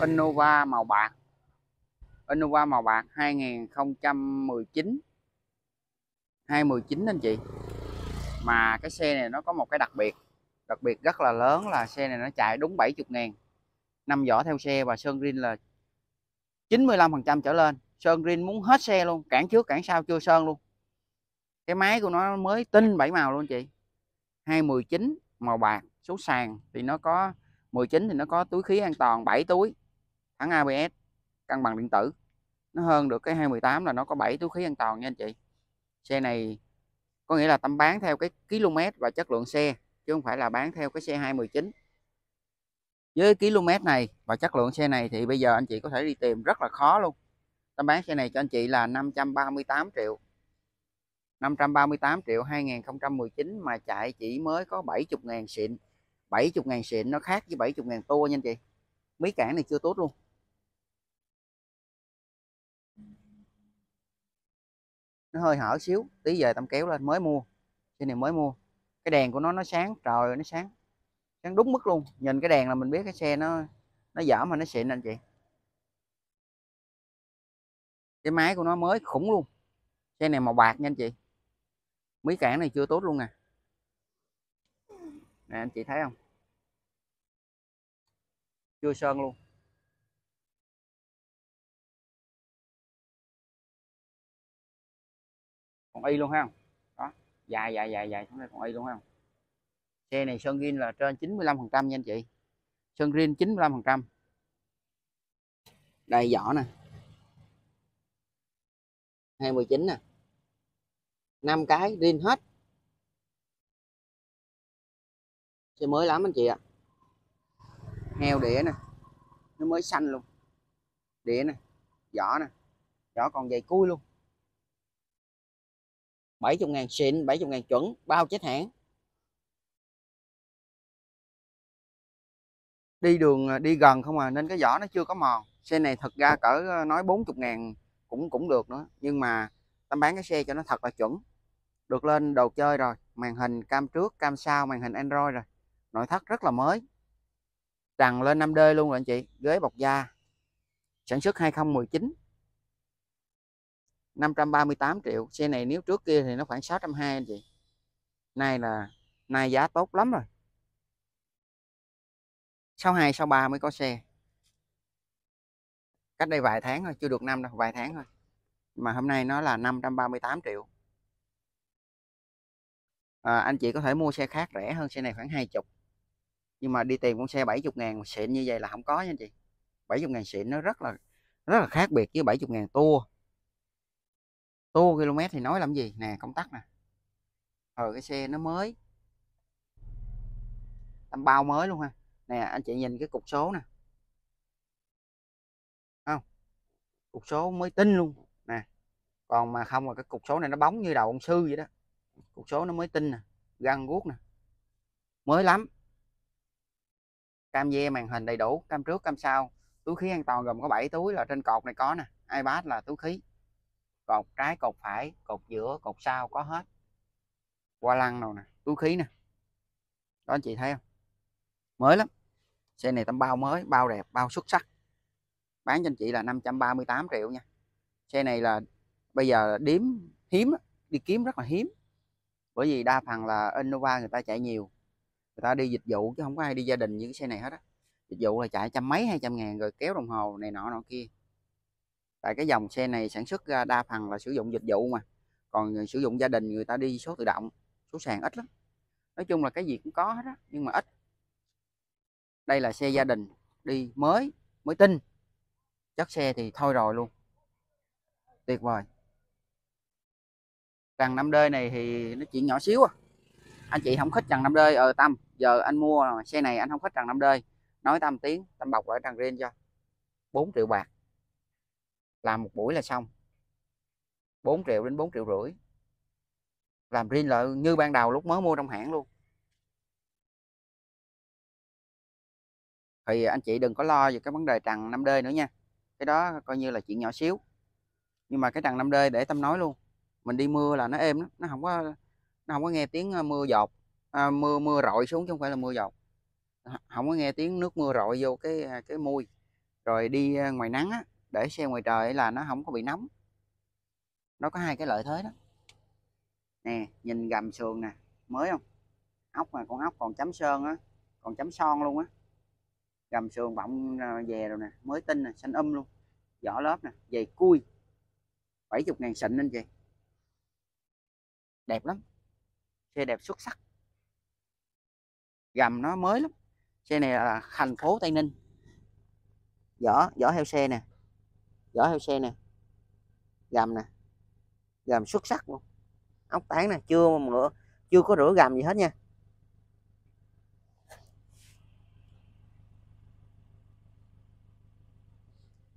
Innova màu bạc Innova màu bạc 2019 2019 anh chị mà cái xe này nó có một cái đặc biệt đặc biệt rất là lớn là xe này nó chạy đúng 70 ngàn năm vỏ theo xe và Sơn Green là 95% trở lên Sơn Green muốn hết xe luôn cản trước cản sau chưa Sơn luôn cái máy của nó mới tinh bảy màu luôn chị 219 màu bạc số sàn thì nó có 19 thì nó có túi khí an toàn 7 túi thắng ABS cân bằng điện tử nó hơn được cái 218 là nó có 7 túi khí an toàn nha anh chị xe này có nghĩa là tấm bán theo cái km và chất lượng xe chứ không phải là bán theo cái xe 219 với km này và chất lượng xe này thì bây giờ anh chị có thể đi tìm rất là khó luôn tấm bán xe này cho anh chị là 538 triệu 538 triệu 2019 mà chạy chỉ mới có 70 ngàn xịn 70 ngàn xịn nó khác với 70 ngàn tua nha anh chị mấy cảng này chưa tốt luôn nó hơi hở xíu tí về tao kéo lên mới mua trên này mới mua cái đèn của nó nó sáng trời ơi, nó sáng sáng đúng mức luôn nhìn cái đèn là mình biết cái xe nó nó dở mà nó xịn anh chị cái máy của nó mới khủng luôn xe này màu bạc nha anh chị mấy cản này chưa tốt luôn nè nè anh chị thấy không chưa sơn luôn còn y luôn ha đó dài dài dài dài xuống đây còn y luôn ha xe này sơn green là trên 95 phần trăm nha anh chị sơn green 95 phần trăm đây vỏ nè 219 nè 5 cái green hết xe mới lắm anh chị ạ à. heo đĩa nè nó mới xanh luôn đĩa nè vỏ nè vỏ còn dày cui luôn 70 ngàn xịn 70 ngàn chuẩn bao chết hãng đi đường à, đi gần không à nên cái vỏ nó chưa có mòn xe này thật ra cỡ à, nói 40 ngàn cũng cũng được nữa nhưng mà tâm bán cái xe cho nó thật là chuẩn được lên đồ chơi rồi màn hình cam trước cam sau màn hình Android rồi nội thất rất là mới tràn lên 5D luôn rồi anh chị ghế bọc da sản xuất 2019 538 triệu xe này nếu trước kia thì nó khoảng 620 anh chị nay là nay giá tốt lắm rồi 62 63 mới có xe cách đây vài tháng thôi chưa được năm đâu vài tháng thôi mà hôm nay nó là 538 triệu à, anh chị có thể mua xe khác rẻ hơn xe này khoảng 20 nhưng mà đi tìm con xe 70 ngàn xịn như vậy là không có nha anh chị 70 ngàn xịn nó rất là rất là khác biệt với 70 ngàn tua tua km thì nói làm gì nè công tắc nè ờ cái xe nó mới làm bao mới luôn ha nè anh chị nhìn cái cục số nè không cục số mới tinh luôn nè còn mà không là cái cục số này nó bóng như đầu ông sư vậy đó cục số nó mới tinh nè găng guốc nè mới lắm cam ve màn hình đầy đủ cam trước cam sau túi khí an toàn gồm có 7 túi là trên cột này có nè ipad là túi khí cột trái cột phải cột giữa cột sau có hết qua lăng đâu nè túi khí nè đó anh chị thấy không mới lắm xe này tấm bao mới bao đẹp bao xuất sắc bán cho anh chị là 538 triệu nha xe này là bây giờ điếm hiếm đi kiếm rất là hiếm bởi vì đa phần là Innova người ta chạy nhiều người ta đi dịch vụ chứ không có ai đi gia đình như cái xe này hết á dịch vụ là chạy trăm mấy hai trăm ngàn rồi kéo đồng hồ này nọ nọ kia tại cái dòng xe này sản xuất ra đa phần là sử dụng dịch vụ mà còn ờ, sử dụng gia đình người ta đi số tự động số sàn ít lắm nói chung là cái gì cũng có hết á nhưng mà ít đây là xe gia đình đi mới mới tinh chất xe thì thôi rồi luôn tuyệt vời cần 5D này thì nó chuyện nhỏ xíu à anh chị không khích trần 5D ờ tâm giờ anh mua xe này anh không khích trần 5D nói tâm tiếng tâm bọc lại trần riêng cho 4 triệu bạc làm một buổi là xong 4 triệu đến 4 triệu rưỡi làm riêng lợi như ban đầu lúc mới mua trong hãng luôn thì anh chị đừng có lo về cái vấn đề trần 5D nữa nha cái đó coi như là chuyện nhỏ xíu nhưng mà cái trần 5D để tâm nói luôn mình đi mưa là nó êm lắm nó không có nó không có nghe tiếng ờ, mưa dột à, mưa mưa rội xuống chứ không phải là mưa dột không có nghe tiếng nước mưa rội vô cái à, cái mui rồi đi ờ, ngoài nắng á để xe ngoài trời là nó không có bị nóng nó có hai cái lợi thế đó nè nhìn gầm sườn nè mới không ốc mà con ốc còn chấm sơn á còn chấm son luôn á gầm sườn bọng về rồi nè mới tinh nè xanh âm um luôn vỏ lớp nè dày cui 70 ngàn xịn anh chị đẹp lắm xe đẹp xuất sắc gầm nó mới lắm xe này là thành phố Tây Ninh vỏ vỏ heo xe nè vỏ heo xe nè gầm nè gầm xuất sắc luôn ốc tán nè chưa mà nữa chưa có rửa gầm gì hết nha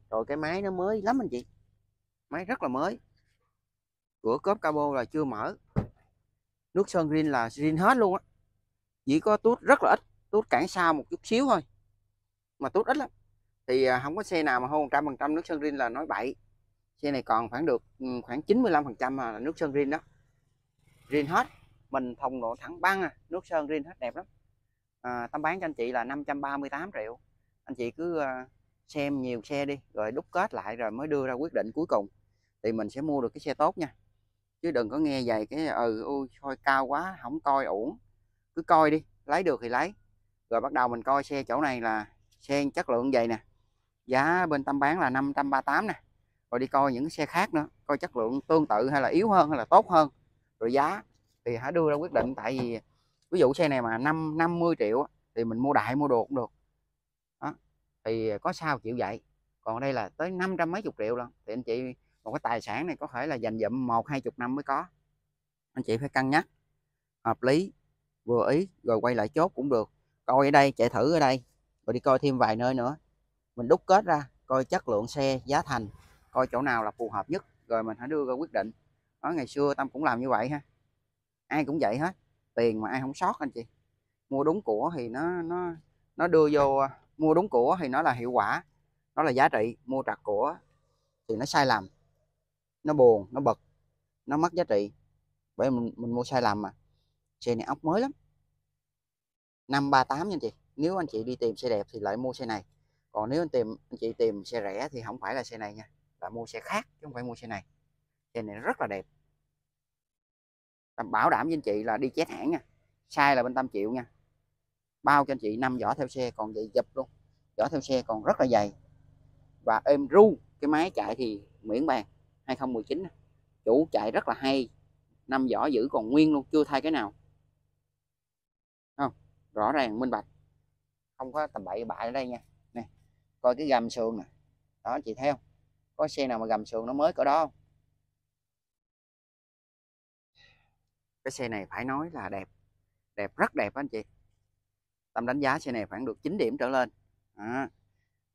rồi cái máy nó mới lắm anh chị máy rất là mới cửa cốp cabo là chưa mở nước sơn green là green hết luôn á chỉ có tút rất là ít tút cản sau một chút xíu thôi mà tút ít lắm thì không à, có xe nào mà hơn 100% nước sơn rin là nói bậy xe này còn khoảng được ừ, khoảng 95% là nước sơn rin đó rin hết mình thùng độ thẳng băng à. nước sơn rin hết đẹp lắm à, tâm bán cho anh chị là 538 triệu anh chị cứ à, xem nhiều xe đi rồi đúc kết lại rồi mới đưa ra quyết định cuối cùng thì mình sẽ mua được cái xe tốt nha chứ đừng có nghe vậy cái ừ ui thôi cao quá không coi uổng cứ coi đi lấy được thì lấy rồi bắt đầu mình coi xe chỗ này là xe chất lượng vậy nè giá bên tâm bán là 538 nè rồi đi coi những xe khác nữa coi chất lượng tương tự hay là yếu hơn hay là tốt hơn rồi giá thì hãy đưa ra quyết định tại vì ví dụ xe này mà 5 50 triệu thì mình mua đại mua đồ cũng được đó. thì có sao chịu vậy còn đây là tới năm trăm mấy chục triệu luôn thì anh chị một cái tài sản này có thể là dành dụm một hai chục năm mới có anh chị phải cân nhắc hợp lý vừa ý rồi quay lại chốt cũng được coi ở đây chạy thử ở đây rồi đi coi thêm vài nơi nữa mình đúc kết ra coi chất lượng xe giá thành coi chỗ nào là phù hợp nhất rồi mình hãy đưa ra quyết định Nói ngày xưa tâm cũng làm như vậy ha ai cũng vậy hết tiền mà ai không sót anh chị mua đúng của thì nó nó nó đưa vô mua đúng của thì nó là hiệu quả nó là giá trị mua trật của thì nó sai lầm nó buồn nó bực nó mất giá trị bởi mình, mình mua sai lầm mà xe này ốc mới lắm năm ba tám nha anh chị nếu anh chị đi tìm xe đẹp thì lại mua xe này còn nếu anh tìm anh chị tìm xe rẻ thì không phải là xe này nha là mua xe khác chứ không phải mua xe này xe này rất là đẹp bảo đảm với anh chị là đi chết hãng nha sai là bên tâm triệu nha bao cho anh chị năm vỏ theo xe còn vậy dập luôn vỏ theo xe còn rất là dày và êm ru cái máy chạy thì miễn bàn 2019 chủ chạy rất là hay năm vỏ giữ còn nguyên luôn chưa thay cái nào không rõ ràng minh bạch không có tầm bậy bạ ở đây nha coi cái gầm sườn nè đó chị thấy không có xe nào mà gầm sườn nó mới cỡ đó không cái xe này phải nói là đẹp đẹp rất đẹp anh chị tâm đánh giá xe này khoảng được 9 điểm trở lên à,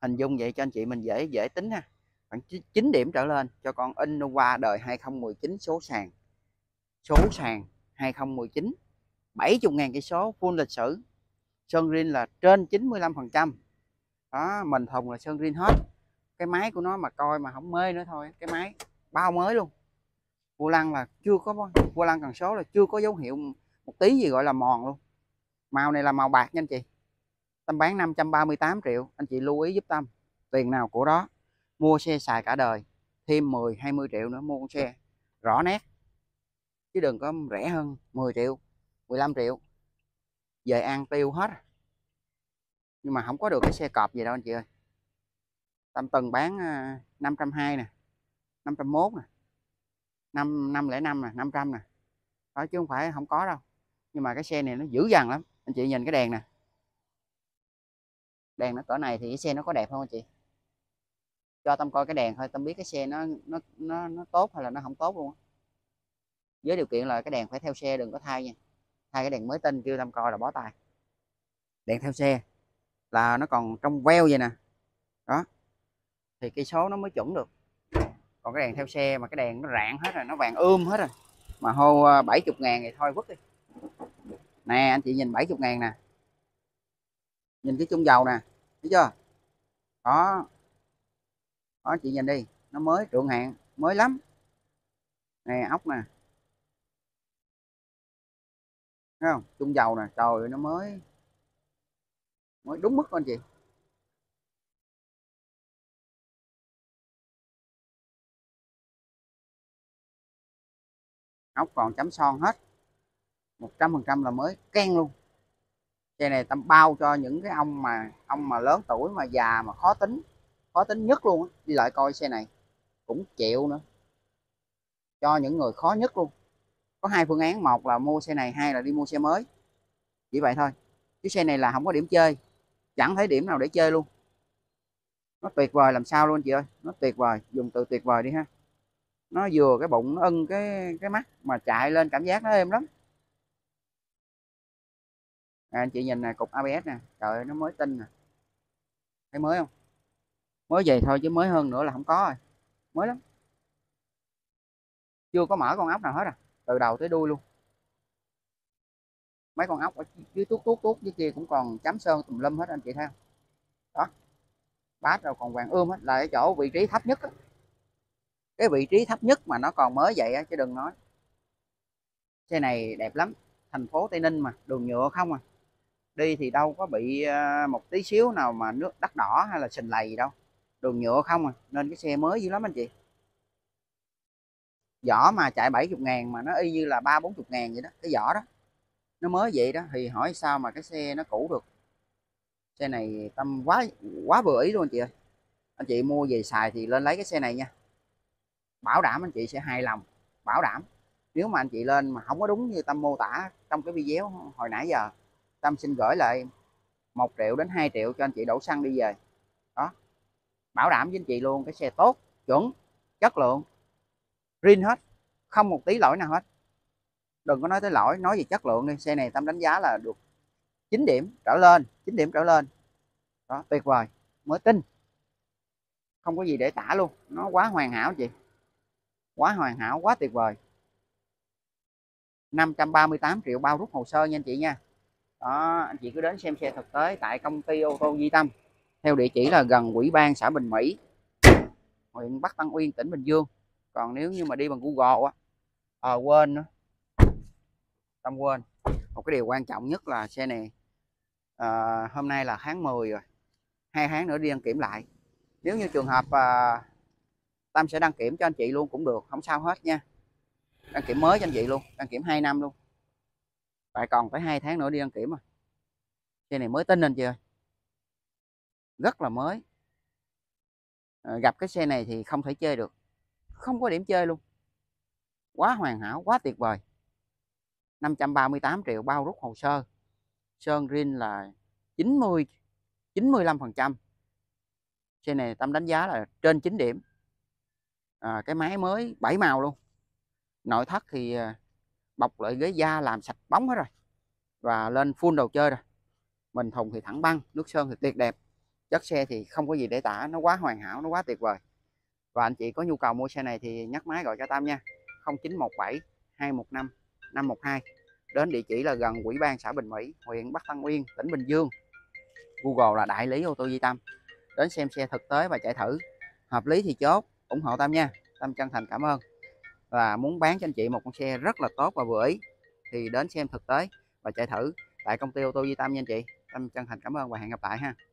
hình dung vậy cho anh chị mình dễ dễ tính ha khoảng 9 điểm trở lên cho con Innova đời 2019 số sàn số sàn 2019 70 ngàn cây số full lịch sử Sơn Green là trên 95% đó mình thùng là sơn riêng hết cái máy của nó mà coi mà không mê nữa thôi cái máy bao mới luôn vô lăng là chưa có vô lăng cần số là chưa có dấu hiệu một tí gì gọi là mòn luôn màu này là màu bạc nha anh chị tâm bán 538 triệu anh chị lưu ý giúp tâm tiền nào của đó mua xe xài cả đời thêm 10 20 triệu nữa mua con xe rõ nét chứ đừng có rẻ hơn 10 triệu 15 triệu về ăn tiêu hết à nhưng mà không có được cái xe cọp gì đâu anh chị ơi tam tuần bán 520 ờ, nè 501 nè 5, 505 nè 500 nè đó chứ không phải không có đâu nhưng mà cái xe này nó dữ dằn lắm anh chị nhìn cái đèn nè đèn nó cỡ này thì cái xe nó có đẹp không anh chị cho tâm coi cái đèn thôi tâm biết cái xe nó nó nó, nó tốt hay là nó không tốt luôn với điều kiện là cái đèn phải theo xe đừng có thay nha thay cái đèn mới tinh kêu tâm coi là bó tay đèn theo xe là nó còn trong veo vậy nè đó thì cây số nó mới chuẩn được còn cái đèn theo xe mà cái đèn nó rạn hết rồi nó vàng ươm hết rồi mà hô 70 à, ngàn thì thôi vứt đi nè anh chị nhìn 70 ngàn nè nhìn cái chung dầu nè thấy chưa đó đó chị nhìn đi nó mới trượng hạn mới lắm nè ốc nè thấy không chung dầu nè trời ơi, nó mới Mới đúng mức anh chị ốc còn chấm son hết 100% là mới ken luôn xe này tầm bao cho những cái ông mà ông mà lớn tuổi mà già mà khó tính khó tính nhất luôn đi lại coi xe này cũng chịu nữa cho những người khó nhất luôn có hai phương án một là mua xe này hai là đi mua xe mới chỉ vậy thôi chứ xe này là không có điểm chơi chẳng thấy điểm nào để chơi luôn nó tuyệt vời làm sao luôn chị ơi nó tuyệt vời dùng từ tuyệt vời đi ha nó vừa cái bụng nó ưng cái cái mắt mà chạy lên cảm giác nó êm lắm à, anh chị nhìn này cục ABS nè trời ơi, nó mới tinh nè thấy mới không mới vậy thôi chứ mới hơn nữa là không có rồi mới lắm chưa có mở con ốc nào hết à từ đầu tới đuôi luôn mấy con ốc ở dưới tuốt tuốt tuốt dưới kia cũng còn chấm sơn tùm lum hết anh chị thấy không đó bát rồi còn vàng ươm hết là cái chỗ vị trí thấp nhất đó. cái vị trí thấp nhất mà nó còn mới vậy đó, chứ đừng nói xe này đẹp lắm thành phố tây ninh mà đường nhựa không à đi thì đâu có bị à, một tí xíu nào mà nước đắt đỏ hay là sình lầy đâu đường nhựa không à nên cái xe mới dữ lắm anh chị vỏ mà chạy 70 ngàn mà nó y như là ba bốn chục ngàn vậy đó cái vỏ đó nó mới vậy đó thì hỏi sao mà cái xe nó cũ được xe này tâm quá quá vừa ý luôn anh chị ơi anh chị mua về xài thì lên lấy cái xe này nha bảo đảm anh chị sẽ hài lòng bảo đảm nếu mà anh chị lên mà không có đúng như tâm mô tả trong cái video hồi nãy giờ tâm xin gửi lại một triệu đến 2 triệu cho anh chị đổ xăng đi về đó bảo đảm với anh chị luôn cái xe tốt chuẩn chất lượng rin hết không một tí lỗi nào hết đừng có nói tới lỗi nói về chất lượng đi xe này tâm đánh giá là được 9 điểm trở lên 9 điểm trở lên đó tuyệt vời mới tin không có gì để tả luôn nó quá hoàn hảo chị quá hoàn hảo quá tuyệt vời 538 triệu bao rút hồ sơ nha anh chị nha đó anh chị cứ đến xem xe thực tế tại công ty ô tô Di Tâm theo địa chỉ là gần quỹ ban xã Bình Mỹ huyện Bắc Tân Uyên tỉnh Bình Dương còn nếu như mà đi bằng Google á à, quên nữa tâm quên một cái điều quan trọng nhất là xe này à, ờ, hôm nay là tháng 10 rồi hai tháng nữa đi đăng kiểm lại nếu như trường hợp à, Tâm sẽ đăng kiểm cho anh chị luôn cũng được không sao hết nha đăng kiểm mới cho anh chị luôn đăng kiểm 2 năm luôn tại còn phải hai tháng nữa đi đăng kiểm rồi xe này mới tin anh chưa rất là mới à, gặp cái xe này thì không thể chơi được không có điểm chơi luôn quá hoàn hảo quá tuyệt vời 538 triệu bao rút hồ sơ sơn rin là 90 95% xe này Tâm đánh giá là trên 9 điểm à, cái máy mới 7 màu luôn nội thất thì à, bọc lại ghế da làm sạch bóng hết rồi và lên full đồ chơi rồi mình thùng thì thẳng băng nước sơn thì tuyệt đẹp chất xe thì không có gì để tả nó quá hoàn hảo nó quá tuyệt vời và anh chị có nhu cầu mua xe này thì nhắc máy gọi cho Tam nha 0917 215 512 đến địa chỉ là gần Quỹ ban xã Bình Mỹ, huyện Bắc Tân Uyên, tỉnh Bình Dương. Google là đại lý ô tô Di Tâm. Đến xem xe thực tế và chạy thử. Hợp lý thì chốt, ủng hộ Tam nha. Tâm chân thành cảm ơn. và muốn bán cho anh chị một con xe rất là tốt và vừa ý thì đến xem thực tế và chạy thử tại công ty ô tô Di Tâm nha anh chị. Tâm chân thành cảm ơn và hẹn gặp lại ha.